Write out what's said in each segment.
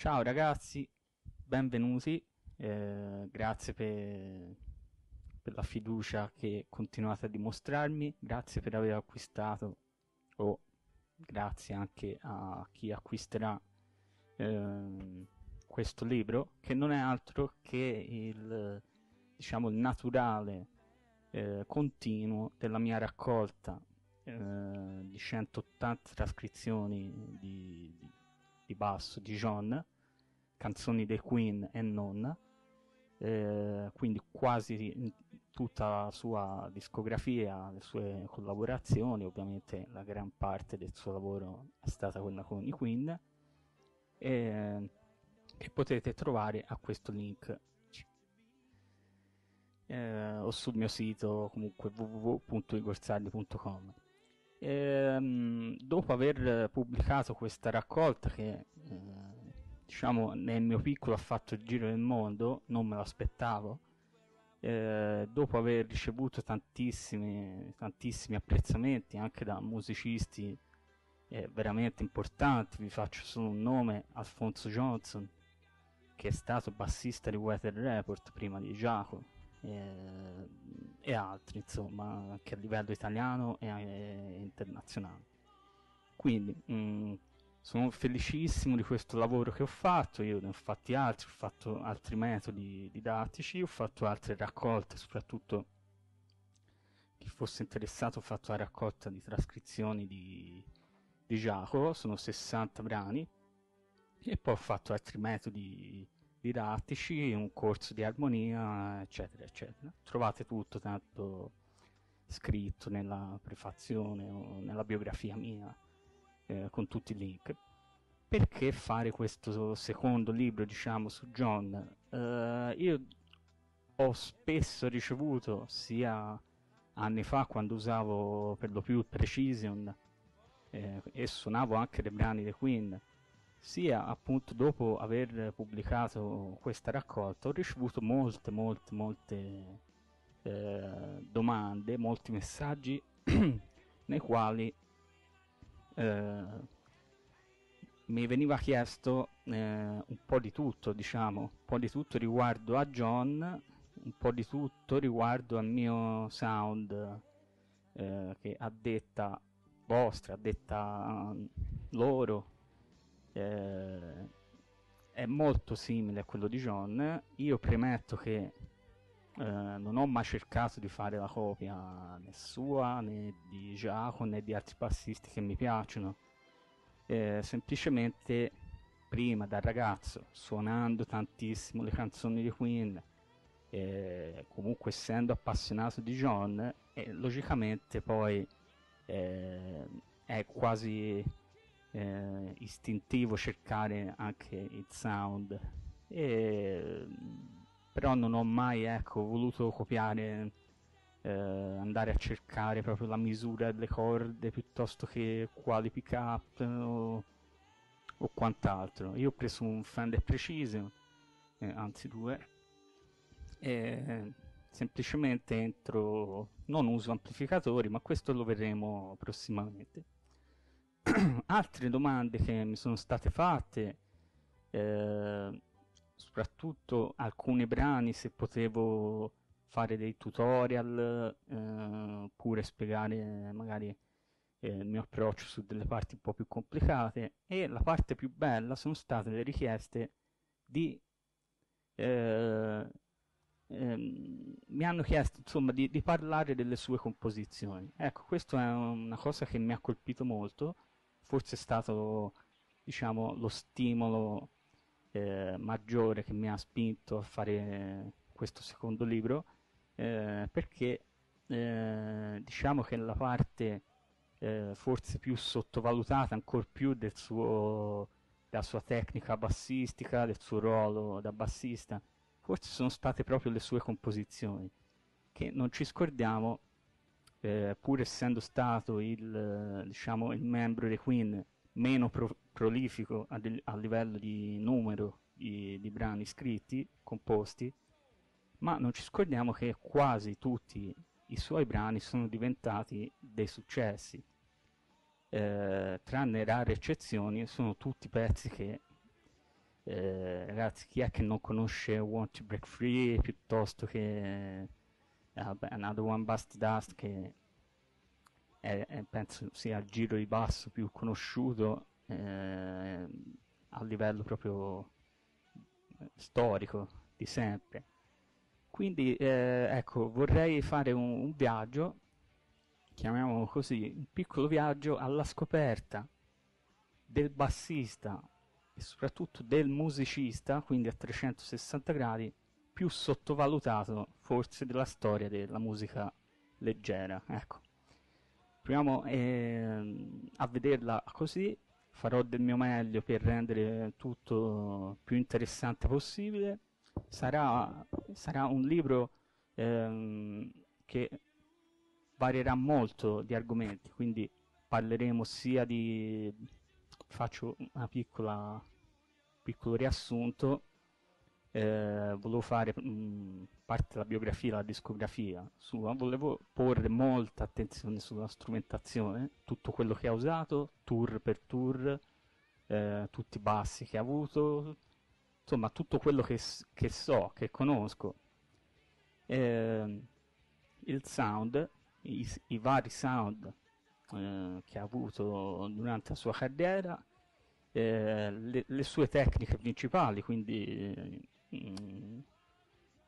Ciao ragazzi, benvenuti, eh, grazie per, per, la fiducia che continuate a dimostrarmi, grazie per aver acquistato o oh, grazie anche a chi acquisterà eh, questo libro che non è altro che il, diciamo, il naturale eh, continuo della mia raccolta eh, di 180 trascrizioni di, di di basso di John, canzoni dei Queen e non, eh, quindi quasi tutta la sua discografia, le sue collaborazioni, ovviamente la gran parte del suo lavoro è stata quella con i Queen, eh, che potete trovare a questo link eh, o sul mio sito comunque www.igorsaldi.com Ehm, dopo aver pubblicato questa raccolta che eh, diciamo nel mio piccolo ha fatto il giro del mondo, non me l'aspettavo, eh, dopo aver ricevuto tantissimi, tantissimi apprezzamenti anche da musicisti eh, veramente importanti, vi faccio solo un nome, Alfonso Johnson, che è stato bassista di Weather Report prima di Giacomo eh, e altri, insomma, anche a livello italiano e internazionale. Quindi mh, mm, sono felicissimo di questo lavoro che ho fatto, io ne ho fatti altri, ho fatto altri metodi didattici, ho fatto altre raccolte, soprattutto chi fosse interessato ho fatto la raccolta di trascrizioni di, di Giacomo, sono 60 brani, e poi ho fatto altri metodi didattici, un corso di armonia, eccetera, eccetera. Trovate tutto tanto scritto nella prefazione o nella biografia mia eh, con tutti i link. Perché fare questo secondo libro, diciamo, su John? Eh, io ho spesso ricevuto, sia anni fa quando usavo per lo più Precision eh, e suonavo anche dei brani The Queen, sia appunto dopo aver pubblicato questa raccolta ho ricevuto molte molte molte eh, domande molti messaggi nei quali eh, mi veniva chiesto eh, un po' di tutto diciamo un po' di tutto riguardo a John un po' di tutto riguardo al mio sound eh, che a detta vostra a detta mm, loro eh, è molto simile a quello di John. Io premetto che eh, non ho mai cercato di fare la copia né sua né di Giacomo né di altri bassisti che mi piacciono. Eh, semplicemente prima da ragazzo, suonando tantissimo le canzoni di Queen, eh, comunque essendo appassionato di John, eh, logicamente poi eh, è quasi eh, istintivo cercare anche il sound e, però non ho mai ecco, voluto copiare eh, andare a cercare proprio la misura delle corde piuttosto che quali pick up o, o quant'altro io ho preso un Fender Precision eh, anzi due e semplicemente entro non uso amplificatori ma questo lo vedremo prossimamente altre domande che mi sono state fatte, eh, soprattutto alcuni brani se potevo fare dei tutorial eh, oppure spiegare magari eh, il mio approccio su delle parti un po' più complicate e la parte più bella sono state le richieste di eh, ehm, mi hanno chiesto insomma di, di parlare delle sue composizioni ecco questa è una cosa che mi ha colpito molto forse è stato diciamo, lo stimolo eh, maggiore che mi ha spinto a fare questo secondo libro, eh, perché eh, diciamo che la parte eh, forse più sottovalutata, ancora più del suo, della sua tecnica bassistica, del suo ruolo da bassista, forse sono state proprio le sue composizioni, che non ci scordiamo eh, pur essendo stato il, diciamo, il, membro dei Queen meno pro- prolifico a, de- a, livello di numero di, di, brani scritti, composti, ma non ci scordiamo che quasi tutti i suoi brani sono diventati dei successi. Eh, tranne rare eccezioni, sono tutti pezzi che eh, ragazzi, chi è che non conosce Want to Break Free piuttosto che eh, vabbè, another one bust dust che è, è, penso sia il giro di basso più conosciuto eh, a livello proprio eh, storico di sempre quindi eh, ecco vorrei fare un, un viaggio chiamiamolo così un piccolo viaggio alla scoperta del bassista e soprattutto del musicista quindi a 360 gradi più sottovalutato forse della storia della musica leggera. Ecco, proviamo ehm, a vederla così, farò del mio meglio per rendere tutto più interessante possibile. Sarà, sarà un libro ehm, che varierà molto di argomenti, quindi parleremo sia di... faccio un piccolo riassunto eh, volevo fare mh, mm, parte della biografia, la discografia sua, volevo porre molta attenzione sulla strumentazione, tutto quello che ha usato, tour per tour, eh, tutti i bassi che ha avuto, insomma tutto quello che, che so, che conosco. Eh, il sound, i, i vari sound eh, che ha avuto durante la sua carriera, eh, le, le, sue tecniche principali, quindi in, mm.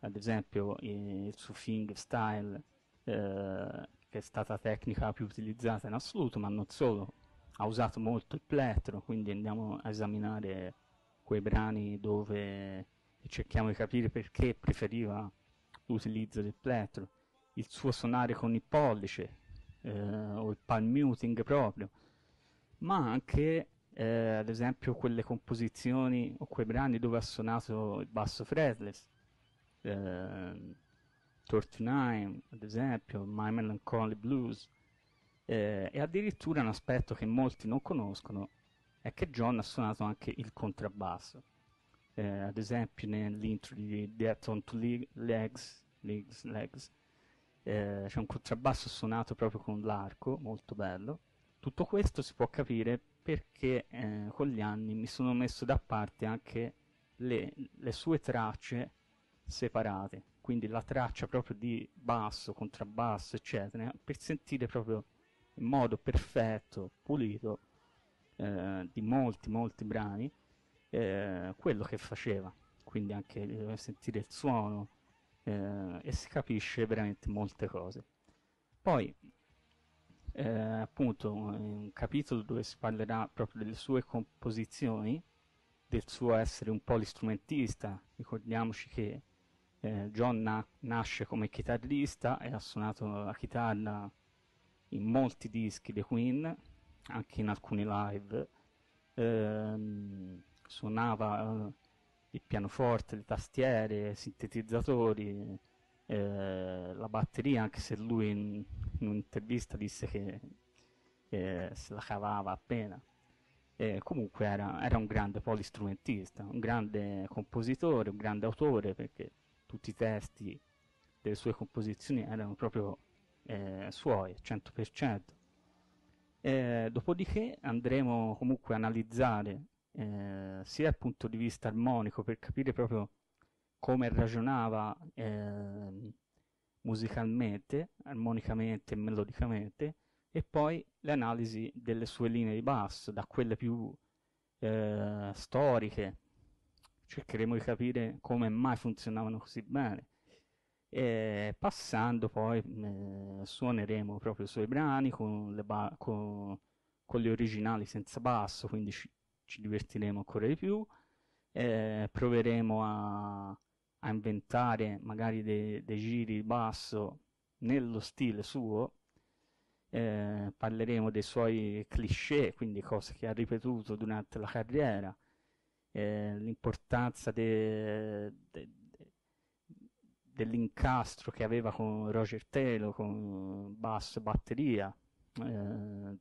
ad esempio il surfing style eh, che è stata la tecnica più utilizzata in assoluto ma non solo ha usato molto il plettro quindi andiamo a esaminare quei brani dove cerchiamo di capire perché preferiva l'utilizzo del plettro il suo suonare con il pollice eh, o il palm muting proprio ma anche eh, ad esempio quelle composizioni o quei brani dove ha suonato il basso fretless eh, 39 ad esempio My Melancholy Blues eh, e addirittura un aspetto che molti non conoscono è che John ha suonato anche il contrabbasso eh, ad esempio nell'intro di Death on Two Le- Legs, Legs, Legs eh, c'è un contrabbasso suonato proprio con l'arco molto bello tutto questo si può capire perché eh, con gli anni mi sono messo da parte anche le, le sue tracce separate, quindi la traccia proprio di basso, contrabbasso, eccetera, per sentire proprio in modo perfetto, pulito, eh, di molti, molti brani, eh, quello che faceva, quindi anche eh, sentire il suono eh, e si capisce veramente molte cose. Poi eh, appunto un capitolo dove si parlerà proprio delle sue composizioni, del suo essere un polistrumentista. Ricordiamoci che eh, John na- nasce come chitarrista e ha suonato la chitarra in molti dischi dei Queen, anche in alcuni live. Ehm, eh, suonava il pianoforte, le tastiere, i sintetizzatori, eh, la batteria, anche se lui in, in un'intervista disse che eh, se la cavava appena. E comunque era, era, un grande polistrumentista, un grande compositore, un grande autore, perché tutti i testi delle sue composizioni erano proprio eh, suoi, 100%. E, dopodiché andremo comunque a analizzare eh, sia dal punto di vista armonico per capire proprio come ragionava eh, musicalmente, armonicamente e melodicamente, e poi l'analisi delle sue linee di basso, da quelle più eh, storiche. Cercheremo di capire come mai funzionavano così bene. E passando poi eh, suoneremo proprio i suoi brani con, con, con, gli originali senza basso, quindi ci, ci divertiremo ancora di più. Eh, proveremo a, a, inventare magari dei de giri basso nello stile suo eh, parleremo dei suoi cliché, quindi cose che ha ripetuto durante la carriera, eh, l'importanza de, de, de, dell'incastro che aveva con Roger Taylor, con basso e batteria. Eh,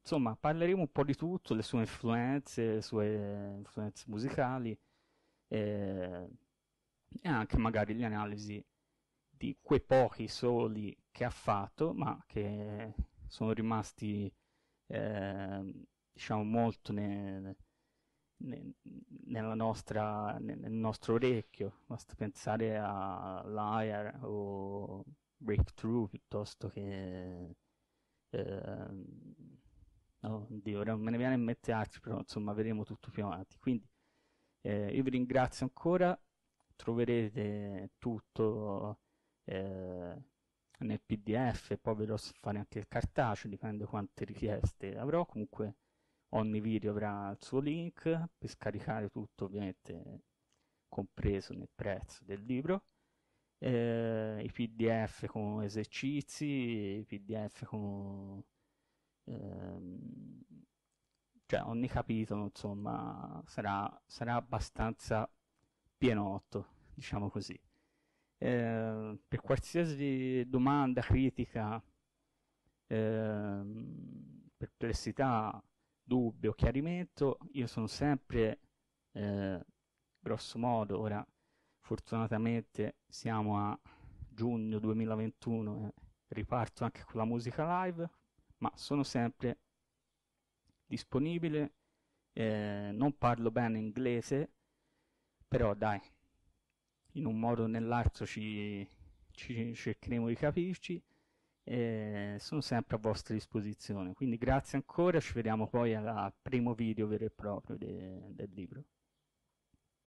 insomma, parleremo un po' di tutto, le sue influenze, le sue influenze musicali eh, e anche magari le analisi di quei pochi soli che ha fatto, ma che sono rimasti eh, diciamo molto ne, ne, nostra, nel nostro orecchio. Basta pensare a Liar o Breakthrough piuttosto che... Eh, no, oddio, ora me ne viene in mente altri, però insomma vedremo tutto più avanti. Quindi eh, io vi ringrazio ancora, troverete tutto eh, nel PDF, poi vedrò se fare anche il cartaceo, dipende quante richieste avrò, comunque ogni video avrà il suo link per scaricare tutto ovviamente compreso nel prezzo del libro. Eh, i pdf con esercizi, i pdf con... Ehm, cioè ogni capitolo insomma sarà, sarà abbastanza pienotto, diciamo così eh, per qualsiasi domanda, critica, eh, perplessità, dubbio, chiarimento, io sono sempre, eh, grosso modo, ora fortunatamente siamo a giugno 2021 eh, riparto anche con la musica live, ma sono sempre disponibile. Eh, non parlo bene inglese, però dai, in un modo o nell'altro ci, ci cercheremo di capirci e sono sempre a vostra disposizione quindi grazie ancora ci vediamo poi al primo video vero e proprio de, del libro